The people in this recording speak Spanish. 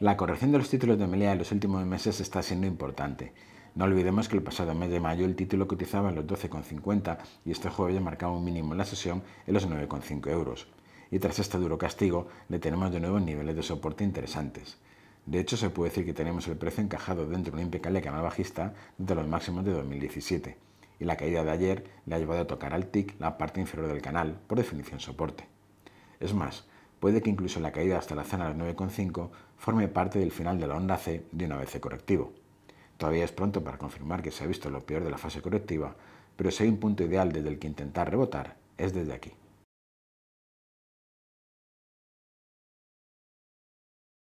La corrección de los títulos de Emilia en los últimos meses está siendo importante. No olvidemos que el pasado mes de mayo el título cotizaba en los 12,50 y este jueves marcaba un mínimo en la sesión en los 9,5 euros. Y tras este duro castigo le tenemos de nuevo niveles de soporte interesantes. De hecho, se puede decir que tenemos el precio encajado dentro de una impecable canal bajista de los máximos de 2017, y la caída de ayer le ha llevado a tocar al TIC la parte inferior del canal, por definición soporte. Es más, puede que incluso la caída hasta la zona de 9,5 forme parte del final de la onda C de una vez correctivo. Todavía es pronto para confirmar que se ha visto lo peor de la fase correctiva, pero si hay un punto ideal desde el que intentar rebotar, es desde aquí.